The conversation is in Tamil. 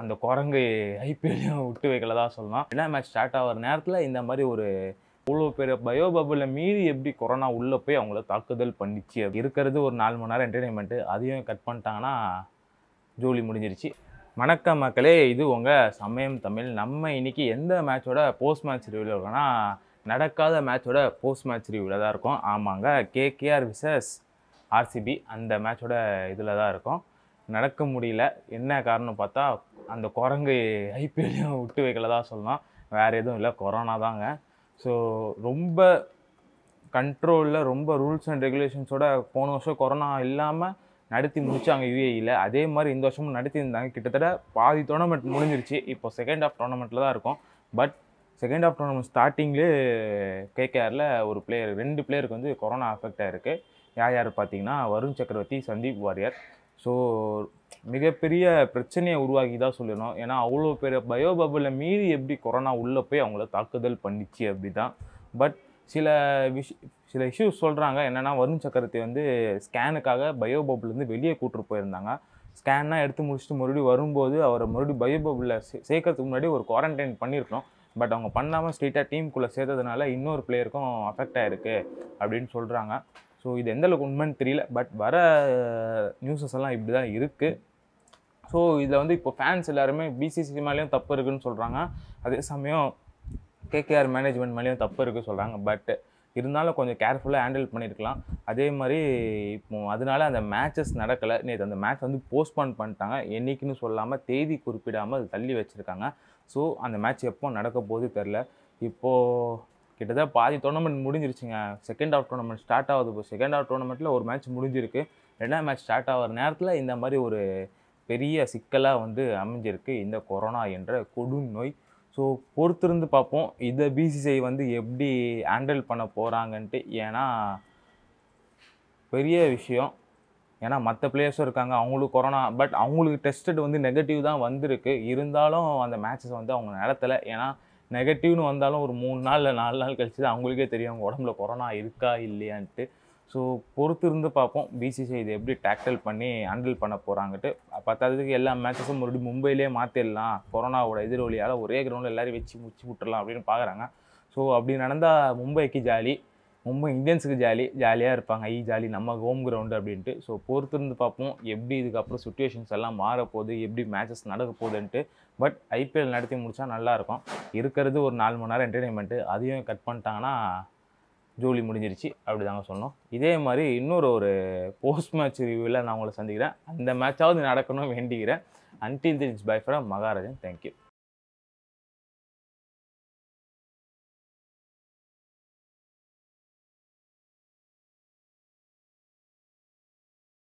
அந்த குரங்கு ஐபிஎல்லையும் விட்டு வைக்கல தான் சொல்லலாம் என்ன மேட்ச் ஸ்டார்ட் ஆகிற நேரத்தில் இந்த மாதிரி ஒரு இவ்வளோ பேர் பயோ மீறி எப்படி கொரோனா உள்ளே போய் அவங்கள தாக்குதல் பண்ணிச்சு இருக்கிறது ஒரு நாலு மணி நேரம் என்டர்டைன்மெண்ட்டு அதையும் கட் பண்ணிட்டாங்கன்னா ஜோலி முடிஞ்சிருச்சு வணக்க மக்களே இது உங்கள் சமயம் தமிழ் நம்ம இன்றைக்கி எந்த மேட்சோட போஸ்ட் மேட்ச் ரிவியூவில் இருக்கோன்னா நடக்காத மேட்சோட போஸ்ட் மேட்ச் ரிவியூவில் தான் இருக்கும் ஆமாங்க கேகேஆர் விசஸ் ஆர்சிபி அந்த மேட்சோட இதில் தான் இருக்கும் நடக்க முடியல என்ன காரணம் பார்த்தா அந்த குரங்கு ஐபிஎல்லையும் விட்டு வைக்கல தான் சொல்லலாம் வேறு எதுவும் இல்லை கொரோனா தாங்க ஸோ ரொம்ப கண்ட்ரோலில் ரொம்ப ரூல்ஸ் அண்ட் ரெகுலேஷன்ஸோட போன வருஷம் கொரோனா இல்லாமல் நடத்தி முடித்தாங்க யூஏஇயில் e அதே மாதிரி இந்த வருஷமும் நடத்தி இருந்தாங்க கிட்டத்தட்ட பாதி டோர்னமெண்ட் முடிஞ்சிருச்சு இப்போ செகண்ட் ஆஃப் டோர்னமெண்ட்டில் தான் இருக்கும் பட் செகண்ட் ஆஃப் டோர்னமெண்ட் ஸ்டார்டிங்லேயே கேகேஆரில் ஒரு பிளேயர் ரெண்டு பிளேயருக்கு வந்து கொரோனா அஃபெக்ட் ஆகிருக்கு யார் யார் பார்த்தீங்கன்னா வருண் சக்கரவர்த்தி சந்தீப் வாரியர் ஸோ மிகப்பெரிய பிரச்சனையை உருவாக்கி தான் சொல்லணும் ஏன்னா அவ்வளோ பெரிய பயோ மீறி எப்படி கொரோனா உள்ளே போய் அவங்கள தாக்குதல் பண்ணிச்சு அப்படி தான் பட் சில விஷ் சில இஷ்யூஸ் சொல்கிறாங்க என்னென்னா வருண் சக்கரத்தை வந்து ஸ்கேனுக்காக பயோ வெளியே கூப்பிட்டு போயிருந்தாங்க ஸ்கேன்னா எடுத்து முடிச்சுட்டு மறுபடியும் வரும்போது அவரை மறுபடியும் பயோபபிளில் சே சேர்க்கறதுக்கு முன்னாடி ஒரு குவாரண்டைன் பண்ணியிருக்கோம் பட் அவங்க பண்ணாமல் ஸ்ட்ரெயிட்டாக டீமுக்குள்ளே சேர்த்ததுனால இன்னொரு பிளேயருக்கும் அஃபெக்ட் ஆகிருக்கு அப்படின்னு சொல்கிறாங்க ஸோ இது எந்த அளவுக்கு உண்மைன்னு தெரியல பட் வர நியூஸஸ் எல்லாம் இப்படி தான் இருக்குது ஸோ இதில் வந்து இப்போ ஃபேன்ஸ் எல்லாருமே பிசிசி மேலேயும் தப்பு இருக்குதுன்னு சொல்கிறாங்க அதே சமயம் கேகேஆர் மேனேஜ்மெண்ட் மேலேயும் தப்பு இருக்குன்னு சொல்கிறாங்க பட் இருந்தாலும் கொஞ்சம் கேர்ஃபுல்லாக ஹேண்டில் பண்ணியிருக்கலாம் அதே மாதிரி இப்போ அதனால அந்த மேட்சஸ் நடக்கலை நேற்று அந்த மேட்ச் வந்து போஸ்ட்போன் பண்ணிட்டாங்க என்றைக்குன்னு சொல்லாமல் தேதி குறிப்பிடாமல் அது தள்ளி வச்சுருக்காங்க ஸோ அந்த மேட்ச் எப்போ நடக்க போகுது தெரில இப்போது கிட்டத்தட்ட பாதி டோர்னமெண்ட் முடிஞ்சிருச்சுங்க செகண்ட் ஆஃப் டோர்னமெண்ட் ஸ்டார்ட் ஆகுது இப்போ செகண்ட் ஆஃப் டோர்னமெண்ட்டில் ஒரு மேட்ச் முடிஞ்சிருக்கு ரெண்டாம் மேட்ச் ஸ்டார்ட் ஆகிற நேரத்தில் இந்த மாதிரி ஒரு பெரிய சிக்கலாக வந்து அமைஞ்சிருக்கு இந்த கொரோனா என்ற கொடும் நோய் ஸோ பொறுத்திருந்து பார்ப்போம் இதை பிசிசிஐ வந்து எப்படி ஹேண்டில் பண்ண போகிறாங்கன்ட்டு ஏன்னா பெரிய விஷயம் ஏன்னா மற்ற பிளேயர்ஸும் இருக்காங்க அவங்களுக்கு கொரோனா பட் அவங்களுக்கு டெஸ்டட் வந்து நெகட்டிவ் தான் வந்திருக்கு இருந்தாலும் அந்த மேட்சஸ் வந்து அவங்க நடத்தலை ஏன்னா நெகட்டிவ்னு வந்தாலும் ஒரு மூணு நாள் இல்லை நாலு நாள் கழிச்சு தான் அவங்களுக்கே தெரியும் அவங்க உடம்புல கொரோனா இருக்கா இல்லையான்ட்டு ஸோ பொறுத்து இருந்து பார்ப்போம் பிசிசிஐ இதை எப்படி டேக்டல் பண்ணி ஹேண்டில் பண்ண போகிறாங்கட்டு பத்தாததுக்கு எல்லா மேட்சஸும் மறுபடியும் மும்பையிலே மாற்றிடலாம் கொரோனாவோட எதிரொலியால் ஒரே கிரவுண்டில் எல்லோரும் வச்சு முடிச்சு விட்டுடலாம் அப்படின்னு பார்க்குறாங்க ஸோ அப்படி நடந்தால் மும்பைக்கு ஜாலி மும்பை இந்தியன்ஸுக்கு ஜாலி ஜாலியாக இருப்பாங்க ஐ ஜாலி நம்ம ஹோம் கிரவுண்டு அப்படின்ட்டு ஸோ பொறுத்திருந்து பார்ப்போம் எப்படி இதுக்கப்புறம் சுச்சுவேஷன்ஸ் எல்லாம் மாறப்போகுது எப்படி மேட்சஸ் நடக்க போகுதுன்ட்டு பட் ஐபிஎல் நடத்தி முடித்தா நல்லாயிருக்கும் இருக்கிறது ஒரு நாலு மணி நேரம் என்டர்டெயின்மெண்ட்டு அதையும் கட் பண்ணிட்டாங்கன்னா ஜோலி முடிஞ்சிருச்சு அப்படி தாங்க சொன்னோம் இதே மாதிரி இன்னொரு ஒரு போஸ்ட் மேட்ச் ரிவியூவில் நான் உங்களை சந்திக்கிறேன் அந்த மேட்சாவது நடக்கணும் வேண்டிக்கிறேன் until it's bye for Maharajan thank you